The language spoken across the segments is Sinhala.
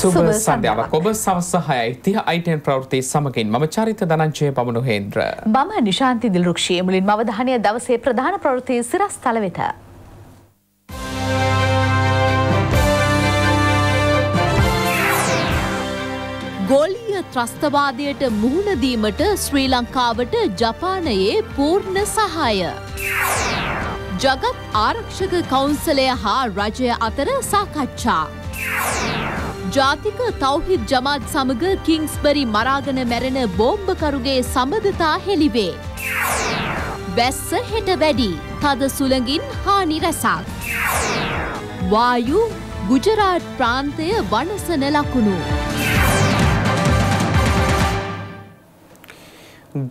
සුබ සන්ධ්‍යාවක් ඔබ සවස හයයි තිහ අයිටන් ප්‍රවෘති සමගින් මම චරිත දනංචය පමණු හේන්ද්‍ර. මම නිශාන්ති දිල්රුක්ෂයේ මුලින් මවධානය දවසේ ප්‍රධාන ප්‍රවෘතිය සිරස් තලවෙත. ගොලිය ත්‍රස්තවාදයට මුහුණදීමට ශ්‍රී ලංකාවට ජපානයේ පූර්ණ සහාය. ජගත් ආරක්ෂක කවුන්සලය හා රජය අතර සාකච්ඡා. ජාතික තවහිත් ජමාත් සමග කිංස්බරි මරාගෙන මැරෙන බෝම්භකරුගේ සබඳතා හෙළිවේ. වැස්ස හෙට වැඩි තද සුළඟින් හානි රැසක්. වායු ගුජරාට් ප්‍රාන්තය වනසන ලකුණු.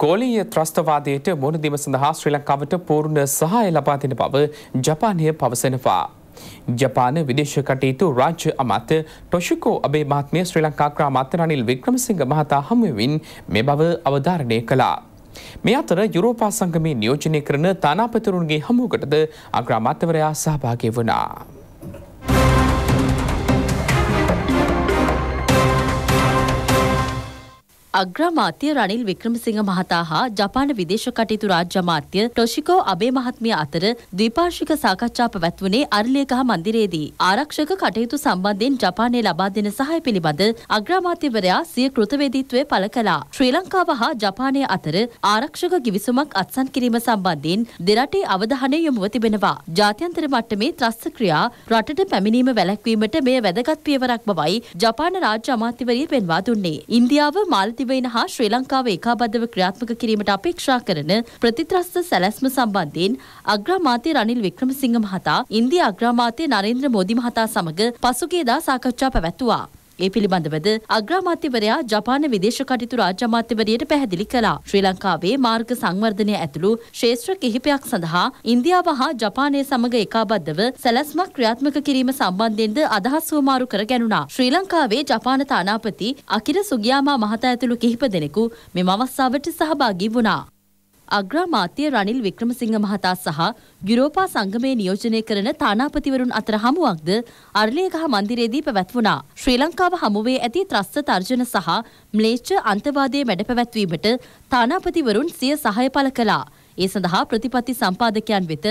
ගොලීය ත්‍රස්තවාදයට මොනදිම සඳහා ශ්‍රී ලංකාවට පූර්ණ සහය ලබා දෙන බව ජපානය පවසනවා. ජපාන විදේශ කටයුතු රාජ්‍ය අමත්‍ය ටොෂිකෝ අබේ මහත්මය ශ්‍රී ලංකා ක්‍රාමාත්‍ය රනිල් වික්‍රමසිංහ මහතා හමුවෙමින් මේ බව අවධාරණය කළා. මේ අතර යුරෝපා සංගමේ නියෝජනය කරන තානාපතිරුන්ගේ හමුවකටද අග්‍රාමාත්‍යවරයා සහභාගී වුණා. අග්‍රාමාත්‍ය රනිල් වික්‍රමසිංහ මහතා හා ජපාන විදේශ කටයුතු රාජ්‍ය අමාත්‍ය ටොෂිකෝ අබේ මහත්මිය අතර ද්විපාර්ශ්වික සාකච්ඡා පැවැත්වුණේ අරලියකහ මන්දිරයේදී. ආරක්ෂක කටයුතු සම්බන්ධයෙන් ජපානය ලබා දෙන සහය පිළිබඳ අග්‍රාමාත්‍යවරයා සිය කෘතවේදීත්වය පළ කළා. ශ්‍රී ලංකාව හා ජපානය අතර ආරක්ෂක ගිවිසුමක් අත්සන් කිරීම සම්බන්ධයෙන් දෙරටේ අවධානය යොමුව තිබෙනවා. ජාත්‍යන්තර මට්ටමේ ත්‍රස්ත ක්‍රියා රටට පැමිණීම වැළැක්වීමට මෙය වැදගත් පියවරක් බවයි ජපාන රාජ්‍ය අමාත්‍යවරිය පෙන්වා දුන්නේ. ඉන්දියාව මාලදිව මාලදීවයින හා ශ්‍රී ලංකාව ඒකාබද්ධව ක්‍රියාත්මක කිරීමට අපේක්ෂා කරන ප්‍රතිත්‍රස්ත සැලැස්ම සම්බන්ධයෙන් අග්‍රාමාත්‍ය රනිල් වික්‍රමසිංහ මහතා ඉන්දියා අග්‍රාමාත්‍ය නරේන්ද්‍ර මෝදි මහතා සමග පසුගියදා සාකච්ඡා පැවැත්තුවා. ඒ පිළිබඳවද අග්‍රාමාත්‍යවරයා ජපාන විදේශ කටයුතු රාජ්‍ය අමාත්‍යවරයට පැහැදිලි කළා. ශ්‍රී ලංකාවේ මාර්ග සංවර්ධනය ඇතුළු ක්ෂේත්‍ර කිහිපයක් සඳහා ඉන්දියාව හා ජපානය සමග ඒකාබද්ධව සැලැස්මක් ක්‍රියාත්මක කිරීම සම්බන්ධයෙන්ද අදහස් වමාරු කර ගැනුණා. ශ්‍රී ලංකාවේ ජපාන තානාපති අකිර සුගියාමා මහතා ඇතුළු කිහිප දෙනෙකු මෙම අවස්ථාවට සහභාගී වුණා. අග්‍රාමාත්‍ය රනිල් වික්‍රමසිංහ මහතා සහ යුරෝපා සංගමයේ නියෝජනය කරන තානාපතිවරුන් අතර හමුවක්ද අරලියගහ මන්දිරයේදී පැවැත්වුණා. ශ්‍රී ලංකාව හමුවේ ඇති ත්‍රස්ස තර්ජන සහ ම්ලේච්ඡ අන්තවාදයේ මැඩ පැවැත්වීමට තානාපතිවරුන් සිය සහය පළ කළා. ඒ සඳහා ප්‍රතිපත්ති සම්පාදකයන් වෙත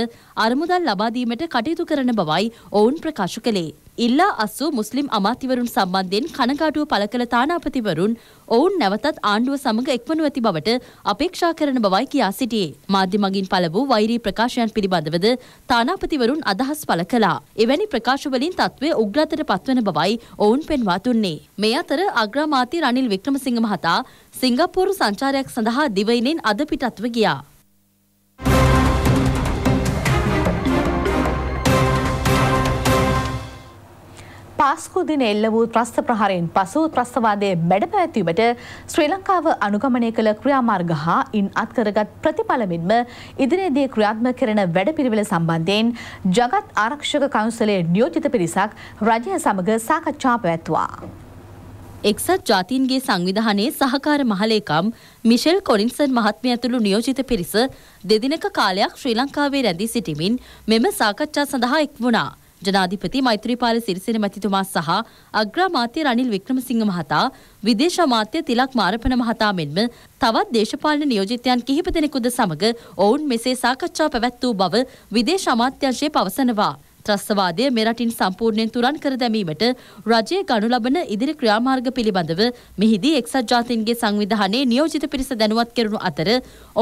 අරමුදල් ලබා දීමට කටයුතු කරන බවයි ඔවුන් ප්‍රකාශ කළේ. ඉල්ලා අසූ මුස්ලිම් අමාත්‍යවරුන් සම්බන්ධයෙන් කනගාටුව පළ කළ තානාපතිවරුන් ඔවුන් නැවතත් ආණ්ඩුව සමඟ එක්වනු ඇති බවට අපේක්ෂා කරන බවයි කියා සිටියේ. මාධ්‍ය මගින් පළ වූ වෛරී ප්‍රකාශයන් පිළිබඳවද තානාපතිවරුන් අදහස් පළ කළා. එවැනි ප්‍රකාශවලින් තත්ත්වය උග්‍රතර පත්වන බවයි ඔවුන් පෙන්වා තුන්නේ. මේ අතර අග්‍රාමාත්‍ය රනිල් වික්‍රමසිංහ මහතා සිංගප්පූරු සංචාරයක් සඳහා දිවයිනෙන් අද පිටත්ව ගියා. පාස්කු දින එල්ල වූ ත්‍රස්ත ප්‍රහාරයෙන් පසු ත්‍රස්තවාදයේ බැඩපැවැත්වීමට ශ්‍රී ලංකාව අනුගමනය කළ ක්‍රියාමාර්ග හා ඉන් අත්කරගත් ප්‍රතිඵලමින්ම ඉදිරියේදී ක්‍රියාත්මක කරන වැඩපිළිවෙල සම්බන්ධයෙන් ජගත් ආරක්ෂක කවුන්සලයේ නියෝජිත පිරිසක් රජය සමග සාකච්ඡා පැවැත්වා. එක්සත් ජාතීන්ගේ සංවිධානයේ සහකාර මහලේකම් මිෂෙල් කොරින්සන් මහත්මය ඇතුළු නියෝජිත පිරිස දෙදිනක කාලයක් ශ්‍රී ලංකාවේ රැඳී සිටිමින් මෙම සාකච්ඡා සඳහා එක් වුණා. ජනාධිපති මෛත්‍රීපාල සිරිසෙන මැතිතුමා සහ අග්‍රාමාත්‍ය රනිල් වික්‍රමසිංහ මහතා විදේශාමාත්‍ය තිලක් මාරපන මහතා මෙන්ම තවත් දේශපාලන නියෝජිතයන් කිහිප දෙනෙකුද සමග ඔවුන් මෙසේ සාකච්ඡා පැවැත් වූ බව විදේශ අමාත්‍යංශය පවසනවා. ත්‍රස්තවාදය මෙරටින් සම්පූර්ණයෙන් තුරන් කර දැමීමට රජය ගනු ලබන ඉදිරි ක්‍රියාමාර්ග පිළිබඳව මෙහිදී එක්සත් ජාතීන්ගේ සංවිධානයේ නියෝජිත පිරිස දැනුවත් කරනු අතර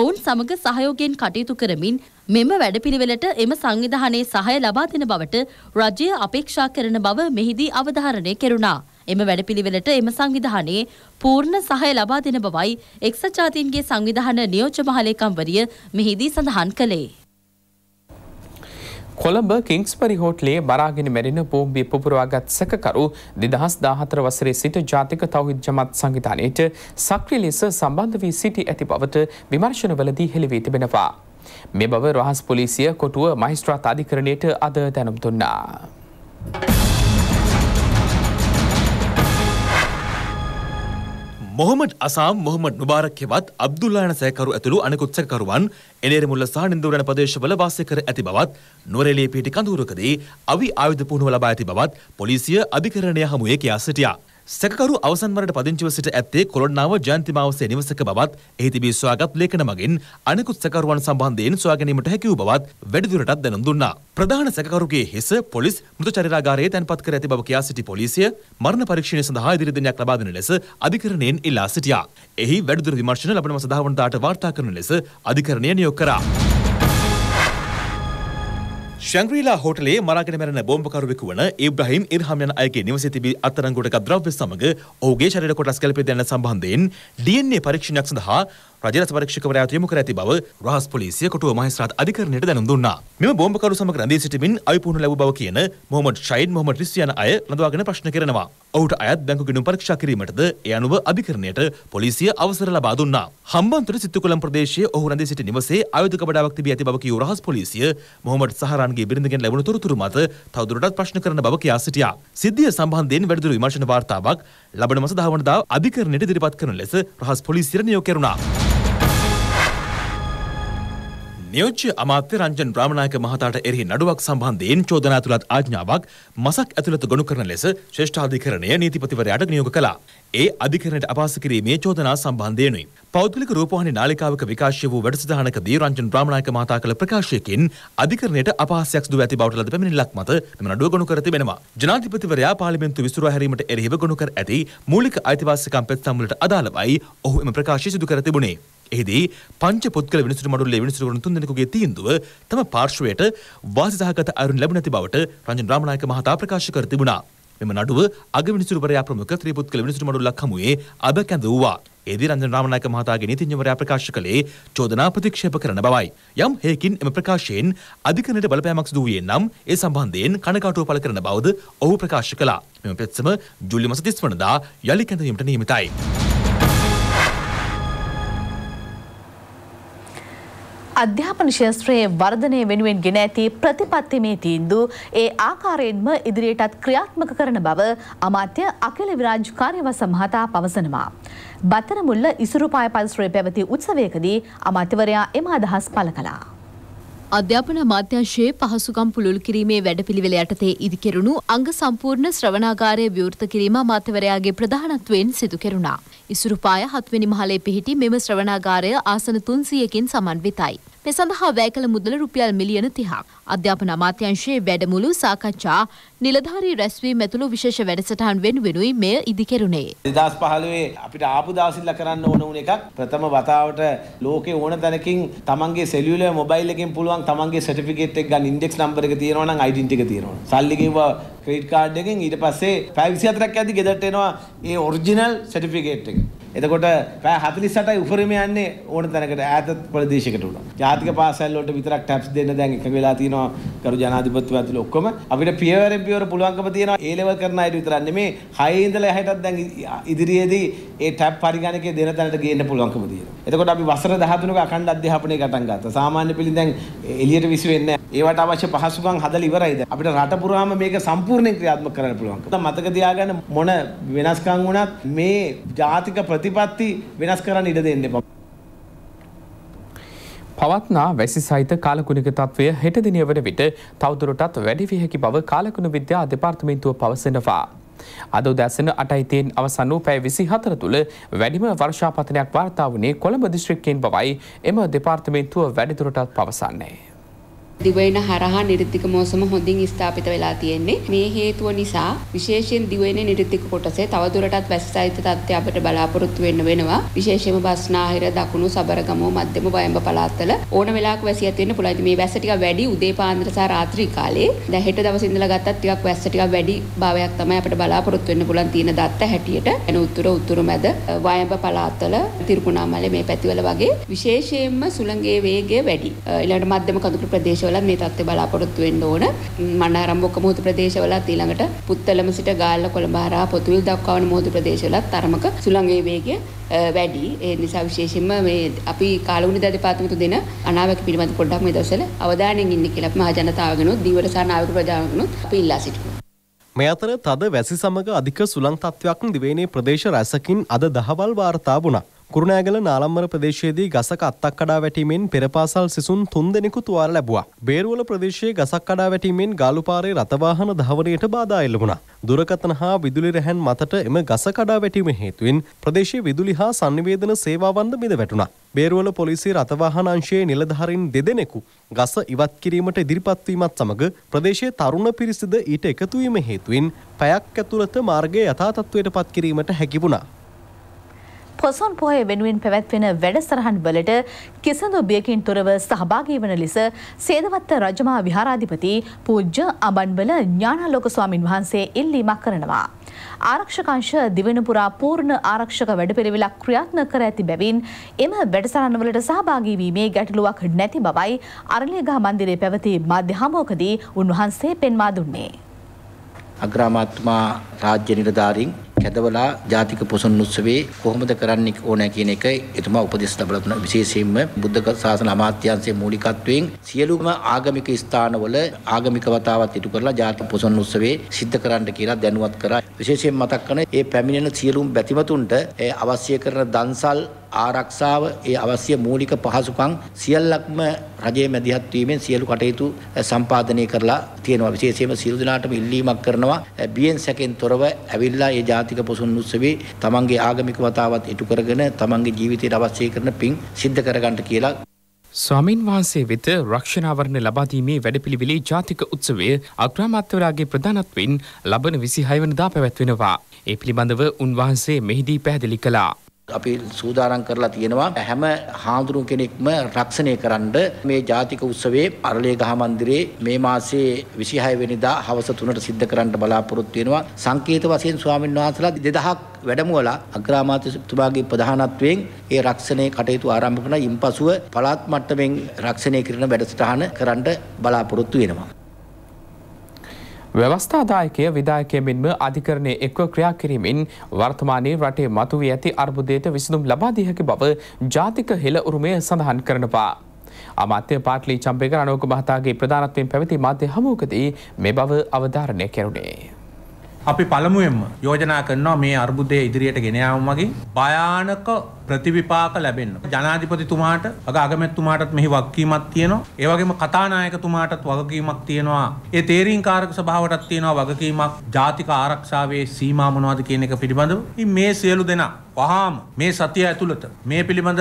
ඔවුන් සමග සහයෝගයෙන් කටයුතු කරමින් මෙම වැඩපිළිවෙලට එම සංවිධානයේ සහය ලබා දෙන බවට රජය අපේක්ෂා කරන බව මෙහිදී අවධාරණය කෙරුණා. එම වැඩපිළිවෙලට එම සංවිධානයේ පූර්ණ සහය ලබා දෙන බවයි එක්සත් ජාතීන්ගේ සංවිධාන නියෝජ්‍ය මහලේකම්වරිය මෙහිදී සඳහන් කළේ. කොළඹ කිංස්පරි හෝටලේ බරාගෙන මැරෙන බෝම්බිය පුපුරවාගත් සැකකරු දෙදහස් දාහතර වසරේ සිට ජාතික තවහිද ජමත් සංවිධානයට සක්‍රිය ලෙස සම්බන්ධ වී සිටි ඇති බවට විමර්ශනවලදී හෙළිවී තිබෙනවා. මේ බව රහස් පොලිසිය කොටුව මහිස්ත්‍රාත් අධිකරණයට අද දැනුම් දුන්නා. මොහොමඩ් අසාම් මොහොමඩ් නුබාරක් හෙවත් අබ්දුල්ලාන සෑකරු ඇතුළු අනෙකුත් සැකකරුවන් එනේරමුල්ල සහ නින්දුරන ප්‍රදේශවල වාසය කර ඇති බවත් නොරෙලේ පිටි කඳවුරකදී අවි ආයුධ පුහුණුව ලබා ඇති බවත් පොලිසිය අධිකරණය හමුවේ කියා සිටියා. සැකකරු අවසන් වරට පදිංචිව සිට ඇත්තේ කොළොන්නාව ජයන්තිමාවසේ නිවසක බවත් එහි තිබී සොයාගත් ලේඛන මගින් අනෙකුත් සැකරුවන් සම්බන්ධයෙන් සොයා ගැනීමට හැකි වූ බවත් වැඩිදුරටත් දැනුම් දුන්නා. ප්‍රධාන සැකකරුගේ හෙස පොලිස් මෘත චරිරාගාරයේ තැන්පත් කර ඇති බව කියා සිටි පොලිසිය මරණ පරීක්ෂණය සඳහා ඉදිරි දිනයක් ලබා දෙන ලෙස අධිකරණයෙන් ඉල්ලා සිටියා. එහි වැඩිදුර විමර්ශන ලබන මාස 10 වනදාට වාර්තා කරන ලෙස අධිකරණය නියෝග කරා. ශංග්‍රීලා හෝටලේ මරාගෙන මැරෙන බෝම්බකරුවෙකු වන ඉබ්‍රහීම් ඉර්හම් යන අයගේ නිවසේ තිබී අත්අඩංගුවට ගත් ද්‍රව්‍ය සමග ඔහුගේ ශරීර කොටස් කැළපී දැන සම්බන්ධයෙන් DNA පරීක්ෂණයක් සඳහා රජරස පරීක්ෂකවරයා යොමු කර ඇති බව රහස් පොලිසිය කොටුව මහේස්ත්‍රාත් අධිකරණයට දැනුම් දුන්නා. මෙම බෝම්බකරු සමග රැඳී සිටමින් අයිපුහුණු ලැබූ බව කියන මොහොමඩ් ෂයින් මොහොමඩ් රිස් යන අය රඳවාගෙන ප්‍රශ්න කරනවා. ඔහුට අයත් බැංකු ගිණුම් පරීක්ෂා කිරීමටද ඒ අනුව අධිකරණයට පොලිසිය අවසර ලබා දුන්නා. හම්බන්තොට සිතුකුලම් ප්‍රදේශයේ ඔහු රැඳී සිටි නිවසේ ආයුධ කබඩාවක් තිබී ඇති බව කියූ රහස් පොලිසිය මොහොමඩ් සහරාන්ගේ බිරිඳගෙන් ලැබුණු තොරතුරු මත තවදුරටත් ප්‍රශ්න කරන බව කියා සිටියා. සිද්ධිය සම්බන්ධයෙන් වැඩිදුර විමර්ශන වාර්තාවක් ලබන මස 10 වනදා අධිකරණයට ඉදිරිපත් කරන ලෙස රහස් පොලිසියට නියෝග කෙරුණා. නියෝජ්‍ය අමාත්‍ය රංජන් බ්‍රාමනායක මහතාට එරෙහි නඩුවක් සම්බන්ධයෙන් චෝදනා ඇතුළත් ආඥාවක් මසක් ඇතුළත ගොනු කරන ලෙස ශ්‍රේෂ්ඨාධිකරණය නීතිපතිවරයාට නියෝග කළා. ඒ අධිකරණයට අපාස කිරීමේ චෝදනා සම්බන්ධයෙනුයි. පෞද්ගලික රූපවාහිනී නාලිකාවක විකාශය වූ වැඩසටහනකදී රංජන් බ්‍රාමනායක මහතා කළ ප්‍රකාශයකින් අධිකරණයට අපහාසයක් සිදු ඇති බවට ලද පැමිණිල්ලක් මත මෙම නඩුව ගොනු කර තිබෙනවා. ජනාධිපතිවරයා පාර්ලිමේන්තු විසුරුවා හැරීමට එරෙහිව ගොනු කර ඇති මූලික අයිතිවාසිකම් පෙත්සම්වලට අදාළවයි ඔහු එම ප්‍රකාශය සිදු කර තිබුණේ. එහිදී පංච පුද්ගල විනිසුරු මඩුල්ලේ විනිසුරු කරන තුන් දෙනෙකුගේ තීන්දුව තම පාර්ශ්වයට වාසි සහගත අයුරින් ලැබුණ නැති බවට රංජන් රාමනායක මහතා ප්‍රකාශ කර තිබුණා. මෙම නඩුව අග විනිසුරුවරයා ප්‍රමුඛ ත්‍රිපුද්ගල විනිසුරු මඩුල්ලක් හමුවේ අබ කැඳ වූවා. එහිදී රංජන් රාමනායක මහතාගේ නීතිඥවරයා ප්‍රකාශ කළේ චෝදනා ප්‍රතික්ෂේප කරන බවයි. යම් හේකින් එම ප්‍රකාශයෙන් අධිකරණයට බලපෑමක් සිදු වූයේ නම් ඒ සම්බන්ධයෙන් කනගාටුව පළ කරන බවද ඔහු ප්‍රකාශ කළා. මෙම පෙත්සම ජූලි මස 30 වනදා යලි කැඳවීමට නියමිතයි. අධ්‍යාපන ශේෂත්‍රයේ වර්ධනය වෙනුවෙන් ගෙන ඇති ප්‍රතිපත්තිමේ තීන්දු ඒ ආකාරයෙන්ම ඉදිරියටත් ක්‍රියාත්මක කරන බව අමාත්‍ය අකිල විරාජ් කාර්යව සමහතා පවසනවා. බතරමුල්ල ඉසුරුපාය පරිසරයේ පැවති උත්සවයකදී අමාත්‍යවරයා එම අදහස් පළ කළා. අධ්‍යාපන අමාත්‍යංශයේ පහසුකම් පුළුල් කිරීමේ වැඩපිළිවෙල යටතේ ඉදිකෙරුණු අංග සම්පූර්ණ ශ්‍රවණාගාරය විවෘත කිරීම අමාත්‍යවරයාගේ ප්‍රධානත්වයෙන් සිදු කෙරුණා. ඉසුරුපාය හත්වැනි මහලේ පිහිටි මෙම ශ්‍රවණාගාරය ආසන තුන්සියකින් සමන්විතයි. මේ සඳහා වැය කළ මුදල රුපියල් මිලියන 30ක්. අධ්‍යාපන අමාත්‍යාංශයේ වැඩමුළු සාකච්ඡා නිලධාරී රැස්වීම ඇතුළු විශේෂ වැඩසටහන් වෙනුවෙනුයි මෙය ඉදිකෙරුණේ. 2015 අපිට ආපු දාසිල්ල කරන්න ඕන වුණ එකක් ප්‍රථම වතාවට ලෝකේ ඕන තැනකින් තමන්ගේ සෙලියුලර් මොබයිල් එකෙන් පුළුවන් තමන්ගේ සර්ටිෆිකේට් එක ගන්න ඉන්ඩෙක්ස් නම්බර් එක තියෙනවා නම් ඩෙන්ටි එක තියෙනවා. සල්ලි ගෙව්වා ක්‍රෙඩිට් කාඩ් එකෙන් ඊට පස්සේ 524ක් ඇද්දි ගෙදරට එනවා ඒ ඔරිජිනල් සර්ටිෆිකේට් එක. එතකොට පෑ 48යි උපරිම යන්නේ ඕන තැනකට ඈත ප්‍රදේශයකට උනා. ජාතික පාසල් වලට විතරක් ටැප්ස් දෙන්න දැන් එකඟ වෙලා තිනවා කරු ජනාධිපතිවතුල ඔක්කොම අපිට පියවරෙන් පියවර පුළුවන්කම තියෙනවා. ඒ ලෙවල් කරන අයට විතරක් නෙමේ 6 ඉඳලා 6ටත් දැන් ඉදිරියේදී ඒ ටැප් පරිගණකයේ දෙන තැනට ගේන්න පුළුවන්කම තියෙනවා. එතකොට අපි වසර 13ක අඛණ්ඩ අධ්‍යාපනය ගටන් ගත්තා. සාමාන්‍ය පිළින් දැන් එළියට විසු වෙන්නේ ඒවට අවශ්‍ය පහසුකම් හදලා ඉවරයි දැන්. අපිට රට පුරාම මේක සම්පූර්ණයෙන් ක්‍රියාත්මක කරන්න පුළුවන්. මතක තියාගන්න මොන වෙනස්කම් වුණත් මේ ජාතික ප්‍රති ප්‍රතිපත්ති වෙනස් කරන්න ඉඩ දෙන්න එපා. පවත්නා වැසි සහිත කාලකුණික තත්ත්වය හෙට දිනය වන විට තවදුරටත් වැඩිවිහැකි බව කාලකුණ විද්‍යා දෙපාර්තමේන්තුව පවසනවා. අද උදැසන අටයිතයෙන් අවසන් වූ පැය විසි හතර තුළ වැඩිම වර්ෂාපතනයක් වාර්තාාවනේ කොළඹ දිශ්‍රික්කයෙන් බවයි එම දෙපාර්තමේන්තුව වැඩිදුරටත් පවසන්නේ. දිවයින හරහා නිර්තික මෝසම හොඳින් ස්ථාපිත වෙලා තියෙන්නේ. මේ හේතුව නිසා විශේෂයෙන් දිවයින නිර්තික කොටසේ තවදුරටත් වැස්සයිත තත්ත්වය අපට බලාපොරොත්තු වෙන්න වෙනවා. විශේෂයෙන්ම බස්නාහිර දකුණු සබරගමු මැදම වයඹ පළාත්වල ඕන වෙලාවක වැසිය තියෙන්න පුළුවන්. මේ වැස්ස ටික වැඩි උදේ පාන්දර සහ රාත්‍රී කාලේ. දැන් හෙට දවසේ ඉඳලා ගත්තත් ටිකක් වැස්ස ටික වැඩි භාවයක් තමයි අපට බලාපොරොත්තු වෙන්න පුළුවන් තියෙන දත්ත හැටියට. එන උතුර උතුරු මැද වයඹ පළාත්වල තිරිකුණාමලේ මේ පැතිවල වගේ විශේෂයෙන්ම සුළඟේ වේගය වැඩි. ඊළඟට මධ්‍යම කඳුළු ප්‍රදේශ ප්‍රදේශවලත් මේ තත්ත්වය බලාපොරොත්තු වෙන්න ඕන. මන්නාරම් බොක්ක මුහුදු ප්‍රදේශවලත් ඊළඟට පුත්තලම සිට ගාල්ල කොළඹ හරහා පොතුවිල් දක්වා යන මුහුදු ප්‍රදේශවලත් තරමක සුළඟේ වේගය වැඩි. ඒ නිසා විශේෂයෙන්ම මේ අපි කාලවුණිදා දෙපාර්තමේන්තුව දෙන අනාවැකි පිළිබඳ පොඩ්ඩක් මේ දවස්වල අවධානයෙන් ඉන්න කියලා මහ ජනතාවගෙනුත් දීවර සහ නාවික ප්‍රජාවගෙනුත් අපි ඉල්ලා සිටිනවා. මේ අතර තද වැසි සමග අධික සුළං තත්ත්වයක් දිවයිනේ ප්‍රදේශ රැසකින් අද දහවල් වාර්තා වුණා. කුරුණෑගල නාලම්මර ප්‍රදේශයේදී ගසක අත්තක් කඩා වැටීමෙන් පෙරපාසල් සිසුන් තුන්දෙනෙකු තුවාල ලැබුවා. බේරුවල ප්‍රදේශයේ ගසක් කඩා වැටීමෙන් ගාලුපාරේ රථවාහන ධාවනයට බාධා එල්ල වුණා. දුරකථන හා විදුලි රැහන් මතට එම ගස කඩා වැටීම හේතුවෙන් ප්‍රදේශයේ විදුලි හා sannivedana සේවාවන්ද මිද වැටුණා. බේරුවල පොලිසිය රථවාහන අංශයේ නිලධාරීන් දෙදෙනෙකු ගස ඉවත් කිරීමට ඉදිරිපත් වීමත් සමග ප්‍රදේශයේ තරුණ පිරිසද ඊට එකතු වීම හේතුවෙන් පැයක් ඇතුළත මාර්ගයේ යථා තත්ත්වයට පත් කිරීමට හැකි වුණා. පොසොන් පොහය වෙනුවෙන් පැවැත්වෙන වැඩසරහන් වලට කිසිදු බියකින් තොරව සහභාගී වන ලෙස සේදවත්ත රජමා විහාරාධිපති පූජ්‍ය අබන්වල ඥානාලෝක ස්වාමින් වහන්සේ ඉල්ලීමක් කරනවා. ආරක්ෂකංශ දිවෙනපුරා පූර්ණ ආරක්ෂක වැඩපිළිවෙලක් ක්‍රියාත්මක කර ඇති බැවින් එම වැඩසරන්වලට සහභාගීවීමේ ගැටලුවක් නැති බවයි අරලියගහ මන්දිරේ පැවති මාධ්‍ය හමෝකදී උන්වහන්සේ පෙන්වා දුන්නේ. අග්‍රාමාත්මා රාජ්‍ය නිලධාරීන් හැදවලා ජාතික පොසොන් උත්සවයේ කොහොමද කරන්න ඕනෑ කියන එක එතුමා උපදෙස් ලැබලා දුන්නා විශේෂයෙන්ම බුද්ධ ශාසන අමාත්‍යාංශයේ මූලිකත්වයෙන් සියලුම ආගමික ස්ථානවල ආගමික වතාවත් ඉටු කරලා ජාතික පොසොන් උත්සවයේ සිද්ධ කරන්න කියලා දැනුවත් කරා විශේෂයෙන් මතක් කරන ඒ පැමිණෙන සියලුම බැතිමතුන්ට අවශ්‍ය කරන දන්සල් ආරක්ෂාව ඒ අවශ්‍ය මූලික පහසුකම් සියල්ලක්ම රජයේ මැදිහත් වීමෙන් සියලු කටයුතු සම්පාදනය කරලා තියෙනවා විශේෂයෙන්ම සියලු දිනාටම ඉල්ලීමක් කරනවා බියෙන් සැකෙන් තොරව ඇවිල්ලා ඒ ජාති කාර්තික පොසොන් උත්සවයේ තමන්ගේ ආගමික වතාවත් ඉටු කරගෙන තමන්ගේ ජීවිතයට අවශ්‍ය කරන පින් සිද්ධ කරගන්නට කියලා ස්වාමීන් වහන්සේ වෙත රක්ෂණාවරණ ලබාදීමේ වැඩපිළිවිලේ ජාතික උත්සවය අග්‍රාමාත්‍යවරාගේ ප්‍රධානත්වෙන් ලබන විසි හයවනදා පැවැත්වෙනවා. ඒ පිළිබඳව උන්වහන්සේ මෙහිදී පැහැදිලි කලා. අපි සූදානම් කරලා තියෙනවා හැම හාමුදුරුවෝ කෙනෙක්ම රක්ෂණය කරන්න මේ ජාතික උත්සවයේ අරලේ ගහ මන්දිරේ මේ මාසයේ 26 වෙනිදා හවස 3ට සිද්ධ කරන්න බලාපොරොත්තු වෙනවා සංකේත වශයෙන් ස්වාමීන් වහන්සේලා 2000ක් වැඩමුවලා අග්‍රාමාත්‍යතුමාගේ ප්‍රධානත්වයෙන් ඒ රක්ෂණයේ කටයුතු ආරම්භ කරන ඉන්පසුව පළාත් මට්ටමින් රක්ෂණය කිරීම වැඩසටහන කරන්න බලාපොරොත්තු වෙනවා ව්‍යවස්ථාදායකය විදායකයමින්ම අධිකරණය එක්ව ක්‍රියා කිරීමෙන් වර්තමානයේ රටේ මතුවී ඇති අර්බුදයට විසඳුම් ලබාදී හැකි බව ජාතික හෙළ උරුමය සඳහන් කරනවා. අමාත්‍ය පාටලි චම්පේකර අනෝක මහතාගේ ප්‍රධානත්වයෙන් පැවති මාධ්‍ය හමුවකදී මේ බව අවධාරණය කෙරුණේ. අපි පළමුුවෙන්ම යෝජනා කරනවා මේ අර්බුදය ඉදිරියට ගෙනයාවමගේ භයානක ප්‍රතිවිපාක ලැබෙන්න. ජනාධිපතිතුමාට අග අගමැතිතුමාටත් මෙහි වගකීමක් තියෙනවා. ඒ වගේම කතානායකතුමාටත් වගකීමක් තියෙනවා. ඒ තේරීංකාරක සභාවටත් තියෙනවා වගකීමක් ජාතික ආරක්ෂාවේ සීමා මොනවද කියන එක පිළිබඳව. මේ සියලු දෙනා වහාම මේ සතිය ඇතුළත මේ පිළිබඳ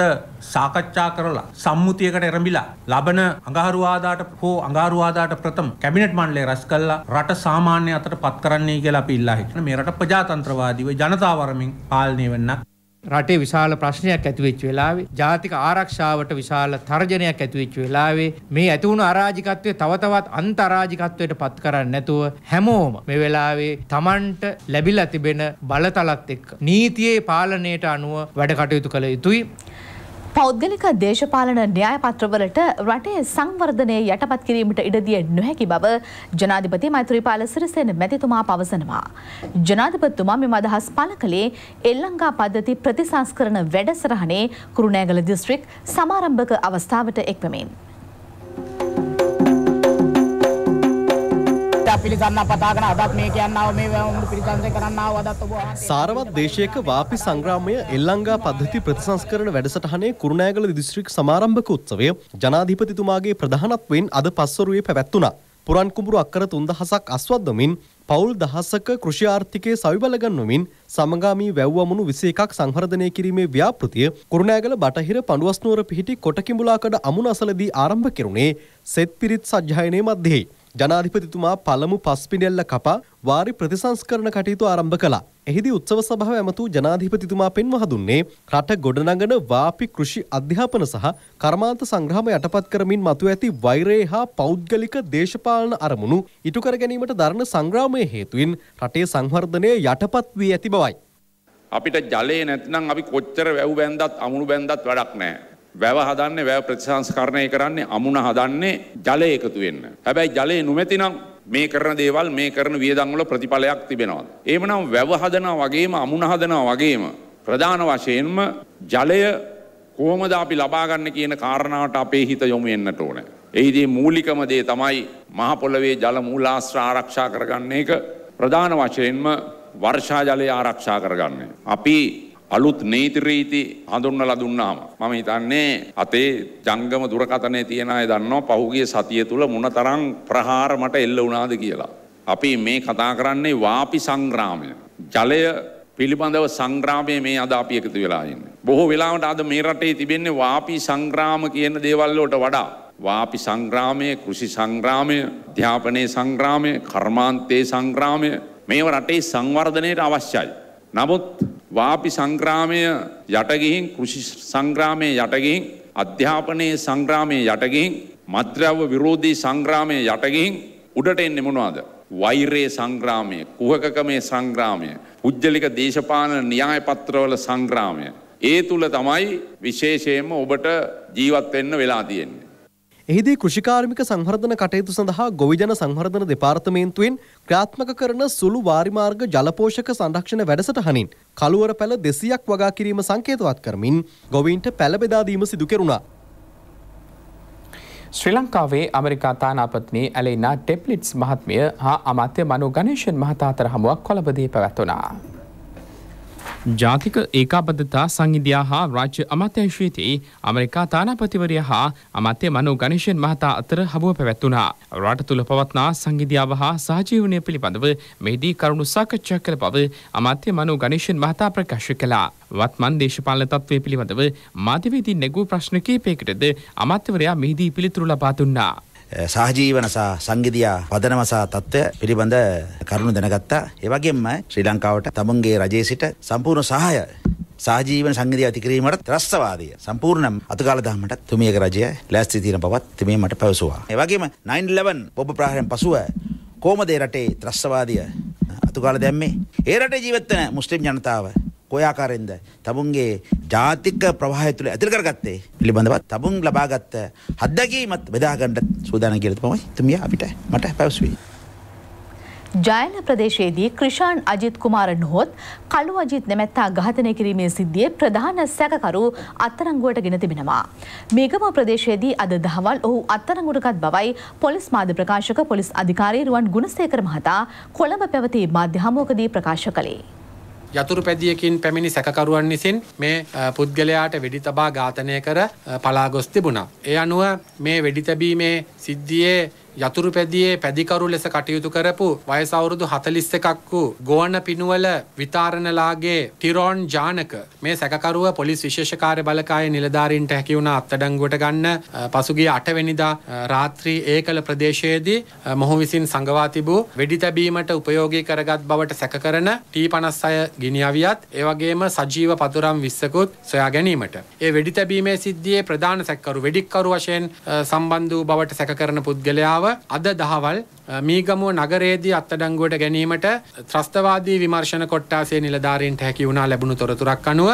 සාකච්ඡා කරලා සම්මුතියකට එරඹිලා ලබන අඟහරුවාදාට හෝ අඟහරුවාදාට ප්‍රථම කැබිනට් මණ්ඩලය රැස් කළා රට සාමාන්‍ය අතට පත් කරන්නයි කියලා අපි ඉල්ලා හිටින මේ රට ප්‍රජාතන්ත්‍රවාදීව ජනතාවරමින් පාලනය වෙන්නක් රටේ විශාල ප්‍රශ්නයක් ඇති වෙච්ච වෙලාවේ ජාතික ආරක්ෂාවට විශාල තර්ජනයක් ඇති වෙච්ච වෙලාවේ මේ ඇති වුණු අරාජකත්වය තව තවත් අන්ත අරාජකත්වයට පත් කරන්නේ නැතුව හැමෝම මේ වෙලාවේ Tamanට ලැබිලා තිබෙන බලතලත් එක්ක නීතියේ පාලනයට අනුව වැඩ කටයුතු කළ යුතුයි පෞද්ගලික දේශපාලන න්‍යායපත්‍රවලට රටේ සංවර්ධනය යටපත් කිරීමට ඉඩදිය නොහැකි බව ජනාධිපති මෛත්‍රීපාල සිරිසේන මැතිතුමා පවසනවා. ජනාධිපතිතුමා මෙම අදහස් පළ කළේ එල්ලංගා පද්ධති ප්‍රතිසංස්කරණ වැඩසටහනේ කුරුණෑගල දිස්ත්‍රික් සමාරම්භක අවස්ථාවට එක්වමින්. පිළිසන්න පතාගෙන අදත් මේ කියන්නාව මේ වැවුණු පිරිසන්සය කරන්නාව අදත් ඔබ සාරවත් දේශයක වාපි සංග්‍රාමය එල්ලංගා පද්ධති ප්‍රතිසංස්කරන වැඩසටහනේ කුරුණෑගල දිස්ත්‍රික් සමාරම්භක උත්සවය ජනාධිපතිතුමාගේ ප්‍රධානත්වයෙන් අද පස්වරුවේ පැවැත්වුණා. පුරන් කුඹුරු අක්කර 3000ක් අස්වද්දමින් පවුල් දහසක කෘෂි ආර්ථිකයේ සවිබල ගන්වමින් සමගාමී වැව්වමුණු 21ක් සංවර්ධනය කිරීමේ ව්‍යාපෘතිය කුරුණෑගල බටහිර පඬුවස්නුවර පිහිටි කොටකිඹුලාකඩ අමුණ අසලදී ආරම්භ කෙරුණේ සෙත් පිරිත් සජ්ජායනයේ මැදදී. ජනාධිපතිතුමා පළමු පස්පිඩෙල්ල කපා වාරි ප්‍රතිසංස්කරණ කටයුතු ආරම්භ කළා. එහිදී උත්සව සභාව ඇමතු ජනාධිපතිතුමා පෙන්වා දුන්නේ රට ගොඩනඟන වාපි කෘෂි අධ්‍යාපන සහ කර්මාන්ත සංග්‍රහම යටපත් කරමින් මතු ඇති වෛරය හා පෞද්ගලික දේශපාලන අරමුණු ඉටු කර ගැනීමට දරන සංග්‍රාමය හේතුවෙන් රටේ සංවර්ධනය යටපත් වී ඇති බවයි. අපිට ජලය නැත්නම් අපි කොච්චර වැව් බැන්දත් අමුණු බැන්දත් වැඩක් නැහැ. වැව හදන්නේ වැව ප්‍රතිසංස්කරණය කරන්නේ අමුණ හදන්නේ ජලය එකතු වෙන්න. හැබැයි ජලය නොමැතිනම් මේ කරන දේවල් මේ කරන වියදම් වල ප්‍රතිඵලයක් තිබෙනවා. එහෙමනම් වැව හදනවා වගේම අමුණ හදනවා වගේම ප්‍රධාන වශයෙන්ම ජලය කොහොමද අපි ලබා ගන්න කියන කාරණාවට අපේ හිත යොමු වෙන්නට ඕනේ. එහිදී මූලිකම දේ තමයි මහ පොළවේ ජල මූලාශ්‍ර ආරක්ෂා කරගන්න එක ප්‍රධාන වශයෙන්ම වර්ෂා ජලය ආරක්ෂා කරගන්න. අපි අලුත් නීති රීති හඳුන්වලා දුන්නාම මම හිතන්නේ අතේ ජංගම දුරකථනයේ තියෙන අය දන්නවා පහුගිය සතිය තුල මොනතරම් ප්‍රහාර මට එල්ල වුණාද කියලා. අපි මේ කතා කරන්නේ වාපි සංග්‍රාමය. ජලය පිළිබඳව සංග්‍රාමය මේ අද අපි එකතු වෙලා ඉන්නේ. බොහෝ වෙලාවට අද මේ රටේ තිබෙන්නේ වාපි සංග්‍රාම කියන දේවල් වලට වඩා වාපි සංග්‍රාමය, කෘෂි සංග්‍රාමය, අධ්‍යාපනයේ සංග්‍රාමය, කර්මාන්තයේ සංග්‍රාමය මේව රටේ සංවර්ධනයට අවශ්‍යයි. නමුත් වාපි සංග්‍රාමය යටගිහින් කෘෂි සංග්‍රාමය යටගිහින් අධ්‍යාපනයේ සංග්‍රාමය යටගිහින් මත්‍රව්‍ය විරෝධී සංග්‍රාමය යටගිහින් උඩට එන්නේ මොනවාද? වෛරයේ සංග්‍රාමය, කුහකකමේ සංග්‍රාමය, පුජ්‍යලික දේශපාලන න්‍යාය පත්‍රවල සංග්‍රාමය. ඒ තුල තමයි විශේෂයෙන්ම ඔබට ජීවත් වෙන්න වෙලා තියෙන්නේ. එහිදී කෘෂිකාර්මික සංවර්ධන කටයුතු සඳහා ගොවිජන සංවර්ධන දෙපාර්තමේන්තුවෙන් ක්‍රියාත්මක කරන සුළු වාරිමාර්ග ජලපෝෂක සංරක්ෂණ වැඩසටහනින් කළුවර පැල 200ක් වගා කිරීම සංකේතවත් කරමින් ගොවීන්ට පැල බෙදා දීම සිදු කෙරුණා. ශ්‍රී ලංකාවේ ඇමරිකා තානාපතිනි ඇලෙනා ටෙප්ලිට්ස් මහත්මිය හා අමාත්‍ය මනු ගණේෂන් මහතා තරහමුවක් කොළඹදී පැවැත්වුණා. ජාතික ඒකාබද්ධතා සංහිධයා හා රාජ්‍ය අමාත්‍යංශයේදී ඇමරිකා තානාපතිවරය හා අමාත්‍ය මනෝ ගනිෂන් මහතා අතර හමුව පැවැත්වුණා. රට තුළ පවත්නා සංහිධියාව හා සහජීවනය පිළිබඳව මෙහිදී කරුණු සාකච්ඡා කළ බව අමාත්‍ය මනෝ ගනිෂන් මහතා ප්‍රකාශ කළා. වත්මන් දේශපාලන තත්ත්වය පිළිබඳව මාධ්‍යවේදී නැගූ ප්‍රශ්න කීපයකටද අමාත්‍යවරයා මෙහිදී පිළිතුරු ලබා දුන්නා. සහජීවන සහ සංගිදියා පදනම සහ තත්ත්වය පිළිබඳ කරුණු දැනගත්තා. ඒ වගේම ශ්‍රී ලංකාවට තමුන්ගේ රජයේ සිට සම්පූර්ණ සහාය සාජීවන සංගතිය ඇතිකිරීමට ත්‍රස්තවාදය සම්පූර්ණම් අතුකාල දහමට තුමියක රජය ලෑස්ති තියෙන බවත් තුමිය මට පැවසුවා. ඒ වගේම 9/11 බොබ ප්‍රහාරයෙන් පසුව කොහොමද රටේ ත්‍රස්තවාදය අතුකාල දැම්මේ? ඒ රටේ ජීවත් වෙන මුස්ලිම් ජනතාව කොයාකාරෙන්ද තබුන්ගේ ජාතික ප්‍රවාහය තුළ ඇතිල් කරගත්තේ පිළිබඳවත් තබුන් ලබාගත්ත හද්දැකීමත් බෙදාගන්නට සූදාන කියලත පමයි තුමිය අපිට මට පැවස්වී. ජයන ප්‍රදේශයේදී ක්‍රිෂාන් අජිත් කුමාර නොහොත් කළු අජිත් නැමැත්තා ඝාතනය කිරීමේ සිද්ධිය ප්‍රධාන සැකකරු අත්තරංගුවට ගෙන තිබෙනවා. මේගම ප්‍රදේශයේදී අද දහවල් ඔහු අත්තරංගුටගත් බවයි පොලිස් මාධ්‍ය ප්‍රකාශක පොලිස් අධිකාරී රුවන් ගුණසේකර මහතා කොළඹ පැවති මාධ්‍ය හමුවකදී ප්‍රකාශ කළේ. යතුරු පැදියකින් පැමිණි සැකකරුවන් විසින් මේ පුද්ගලයාට වෙඩි තබා ඝාතනය කර පලාගොස් තිබුණා. ඒ අනුව මේ වෙඩි තැබීමේ සිද්ධියේ යතුරුපැදියේ පැදිකරු ලෙස කටයුතු කරපු වයස අවුරුදු 41ක් වූ ගෝණ පිනුවල විතාරණලාගේ ටිරොන් ජානක මේ සැකකරුව පොලිස් විශේෂ කාර්ය බලකායේ නිලධාරීන්ට හැකි වුණ අත්අඩංගුවට ගන්න පසුගිය 8 වෙනිදා රාත්‍රී ඒකල ප්‍රදේශයේදී මොහු විසින් සංගවා තිබූ වෙඩි තැබීමට උපයෝගී කරගත් බවට සැක කරන T56 ගිනි අවියත් ඒ වගේම සජීව පතුරම් 20කුත් සොයා ගැනීමට ඒ වෙඩි තැබීමේ සිද්ධියේ ප්‍රධාන සැකකරු වෙඩික්කරු වශයෙන් සම්බන්ධ වූ බවට සැක කරන පුද්ගලයා ක්‍රියාව අද දහවල් මීගමුව නගරයේදී අත්අඩංගුවට ගැනීමට ත්‍රස්තවාදී විමර්ශන කොට්ටාසේ නිලධාරීන්ට හැකි වුණා ලැබුණු තොරතුරක් අනුව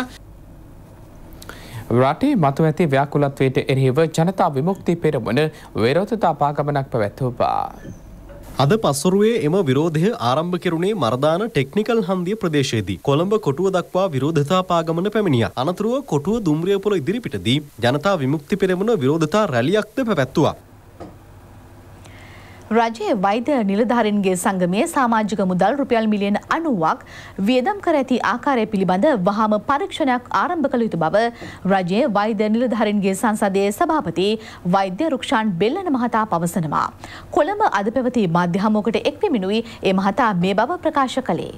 රටේ මතු ඇති ව්‍යාකුලත්වයට එරෙහිව ජනතා විමුක්ති පෙරමුණ විරෝධතා පාගමනක් පැවැත්වූවා. අද පස්සරුවේ එම විරෝධය ආරම්භ කෙරුණේ මර්දාන ටෙක්නිකල් හන්දිය ප්‍රදේශයේදී කොළඹ කොටුව දක්වා විරෝධතා පාගමන පැමිණිය. අනතුරුව කොටුව දුම්රියපොළ ඉදිරිපිටදී ජනතා විමුක්ති පෙරමුණ විරෝධතා රැලියක්ද පැවැත්තුවා. රජයේ වෛද්‍ය නිලධාරින්ගේ සංගමයේ සමාජික මුදල් රුපියල් මිලියන 90ක් වියදම් කර ඇති ආකාරය පිළිබඳ වහාම පරීක්ෂණයක් ආරම්භ කළ යුතු බව රජයේ වෛද්‍ය නිලධාරින්ගේ සංසදයේ සභාපති වෛද්‍ය රුක්ෂාන් බෙල්ලන මහතා පවසනවා. කොළඹ අද පැවති මාධ්‍ය හමුවකට එක්වමිනුයි ඒ මහතා මේ බව ප්‍රකාශ කළේ.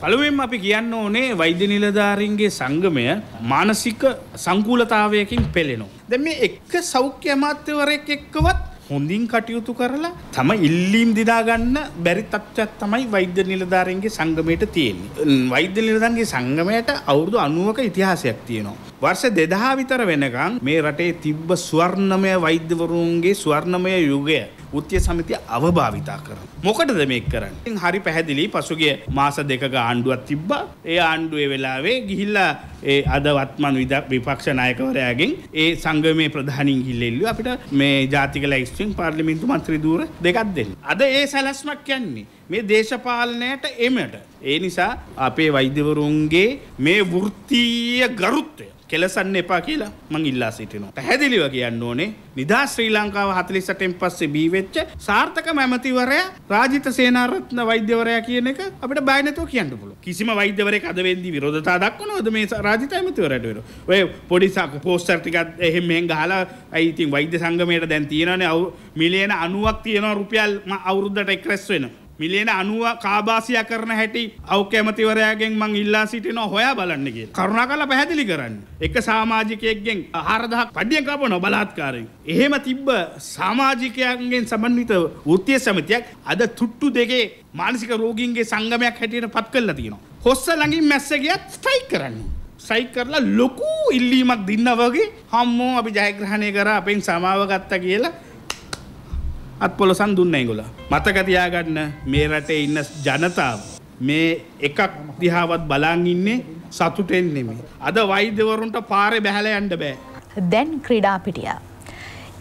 පළුවෙන් අපි කියන්න ඕනේ වෛද්‍ය නිලධාරීන්ගේ සංගමය මානසික සංකූලතාවයකින් පෙළෙනවා. දැන් මේ එක සෞඛ්‍ය අමාත්‍යවරයෙක් එක්කවත් හොඳින් කටයුතු කරලා තම ඉල්ලීම් දිනාගන්න බැරි තත්ත්වයක් තමයි වෛද්‍ය නිලධාරන්ගේ සංගමයට තියෙන්නේ. වෛද්‍ය නිලධාරන්ගේ සංගමයට අවුරුදු 90ක ඉතිහාසයක් තියෙනවා. වර්ෂ 2000 විතර වෙනකන් මේ රටේ තිබ්බ ස්වර්ණමය වෛද්‍යවරුන්ගේ ස්වර්ණමය යුගය ෘත්තිය සමිතිය අවභාවිතා කරන. මොකටද මේක කරන්න. ඉතින් හරි පැහැදිලි පසුගිය මාස දෙකක ආණ්ඩුවක් තිබ්බා. ඒ ආණ්ඩුවේ වෙලාවේ ගිහිල්ලා ඒ අද වත්මන් විපක්ෂ නායකවරයාගෙන් ඒ සංගමේ ප්‍රධානින් ගිහිල්ලා ඉල්ලුවා අපිට මේ ජාතික ලයිස්ට්‍රින් පාර්ලිමේන්තු මන්ත්‍රී ධූර දෙකක් දෙන්න. අද ඒ සැලැස්මක් කියන්නේ මේ දේශපාලනයට එමට. ඒ නිසා අපේ වෛද්‍යවරුන්ගේ මේ වෘත්තීය ගරුත්වය කෙලසන්න එපා කියලා මං ඉල්ලා සිටිනවා. පැහැදිලිව කියන්න ඕනේ නිදහස් ශ්‍රී ලංකාව 48න් පස්සේ බිහි වෙච්ච සාර්ථකම ඇමතිවරයා රාජිත සේනාරත්න වෛද්‍යවරයා කියන එක අපිට බය නැතුව කියන්න පුළුවන්. කිසිම වෛද්‍යවරයෙක් අද වෙද්දී විරෝධතා දක්වනවද මේ රාජිත ඇමතිවරයාට වෙන? ඔය පොඩි පෝස්ටර් ටිකක් එහෙම මෙහෙන් ගහලා අයි ඉතින් වෛද්‍ය සංගමයට දැන් තියෙනවානේ මිලියන 90ක් තියෙනවා රුපියල් අවුරුද්දට එක්රැස් වෙනවා. මිලියන 90 කාබාසියා කරන හැටි අවකැමතිවරයාගෙන් මං ඉල්ලා සිටිනවා හොයා බලන්න කියලා. කරුණාකරලා පැහැදිලි කරන්න. එක සමාජිකයෙක්ගෙන් 4000ක් පඩියෙන් කපනවා බලාත්කාරයෙන්. එහෙම තිබ්බ සමාජිකයන්ගෙන් සමන්විත වෘත්තීය සමිතියක් අද තුට්ටු දෙකේ මානසික රෝගීන්ගේ සංගමයක් හැටියට පත් කරලා තියෙනවා. හොස්ස ළඟින් මැස්ස ගියත් ස්ට්‍රයික් කරන්නේ. සයික් කරලා ලොකු ඉල්ලීමක් දෙන්න වගේ හම්මෝ අපි ජයග්‍රහණය කරා අපෙන් සමාව ගත්තා කියලා අත්පොලොසන් දුන්න ඉගොල. මතක තියාගන්න මේ රටේ ඉන්න ජනතාව මේ එකක් දිහාවත් බලන් ඉන්නේ සතුටෙන් නෙමෙයි. අද වෛද්‍යවරුන්ට පාරේ බැහැලා යන්න බෑ. දැන් ක්‍රීඩා පිටියා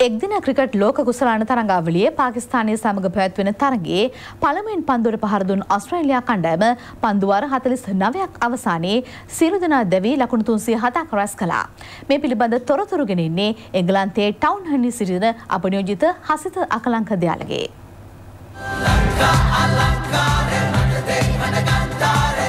එක්දින ක්‍රිකට් ලෝක කුසලාන තරඟාවලියේ පාකිස්ානය සමඟ පැත්වෙන තරගේ පළමෙන් පන්දුවට පහරදුන් ඔස්ට්‍රේලයා කණ්ඩෑම පන්දුවර හතලිස් නවයක් අවසානයේ සිරුදනා දැවී ලකුණු තුන්සිය හතක් රැස් කලා. මේ පිළිබඳ තොරතුරුගෙනෙන්නේ එංගලන්තේ ටවන්් හනි සිරින අපනයෝජිත හසිත අකලංක දෙයාලගේ. ලංකා අලංකාරේ මට දෙයි මට ගන්තාරේ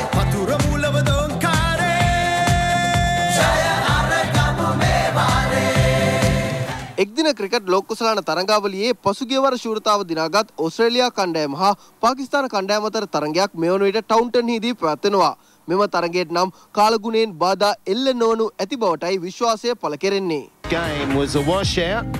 එක්දින ක්‍රිකට් ලෝකුසලාන තරඟාවලියේ පසුගිය වර ශූරතාව දිනාගත් ඔස්ට්‍රේලියා කණ්ඩායම හා පාකිස්තාන කණ්ඩායම අතර තරඟයක් මෙවන විට ටවුන්ටන්හිදී පැවැත්වෙනවා. මෙම තරගයට නම් කාලගුණයෙන් බාධා එල්ල නොවනු ඇති බවටයි විශ්වාසය පළ කෙරෙන්නේ. Game was a washout.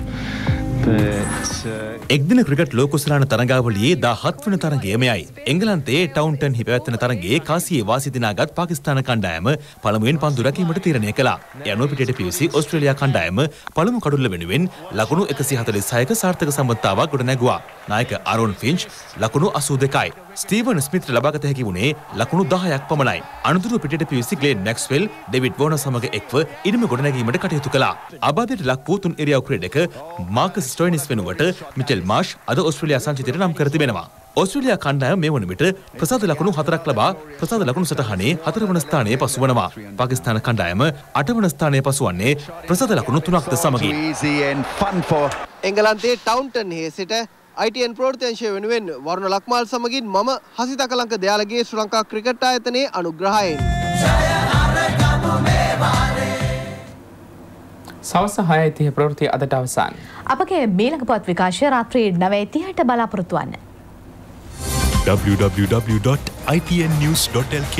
Uh, එක්දින ක්‍රිකට් ලෝකුසලාන තරගාවලියේ දා හත්වන තරගේමයයි. එංගලන්තේ ටවන්ටන් හි පැවැත්වන තරගේ කාසියේ වාසිදිනාගත් පාකිස්ාන කණ්ඩායම පළමුුවෙන් පන්දුරකීමට තීරණය කලා යනු පිට පිවිසි ඔස්ට්‍රලයා කණ්ඩායම පළමු කඩුල්ල වෙනුවෙන් ලකුණු එකසි හතලි සයක සාර්ථක සම්බත්තාවක් ගොඩනැගවා. නායක අරුන් ෆිංච් ලකුණු අසූ දෙකයි. ස්ටීවන් ස්මිත්‍ර ලබාගත හැකි වුණේ ලකුණු දහයක් පමණයි. අනතුරු පිට පිවිසි ගලේ නැක්ස්වෙල් ඩෙවිඩ් වෝන සමඟ එක්ව ඉඩම ගොඩනැගීමට කටයුතු කලා. අබාධයට ලක් වූ තුන් එරියව් ක්‍රඩක මාකස් ස්ටොයිනිස් වෙනුවට මිටෙල් මාර්ෂ් අද ඔස්ට්‍රලයා සංචිතයට නම් කර තිබෙනවා. ඔස්ට්‍රලයා කණ්ඩායම මේ වන විට ප්‍රසාද ලකුණු හතරක් ලබා ප්‍රසාද ලකුණු සටහනේ හතරවන ස්ථානයේ පසුවනවා. පාකිස්තාන කණ්ඩායම අටවන ස්ථානයේ පසුවන්නේ ප්‍රසාද ලකුණු තුනක්ද සමගින්. එංගලන්තයේ ටවුන්ටන් හේ සිට ITN ප්‍රෝර්තංශය වෙනුවෙන් වරුණ ලක්මාල් සමගින් මම හසිත කලංක දයාලගේ ශ්‍රී ලංකා ක්‍රිකට් ආයතනයේ අනුග්‍රහයෙන්. ජය! සවස හයයිතිය ප්‍රෘතිය අදට අවසන්. අපගේ මේලක පොත් විකාශය රාත්‍රී නවයිතිහට බලාපොරොත්තුවන්න. www.itnnews.lk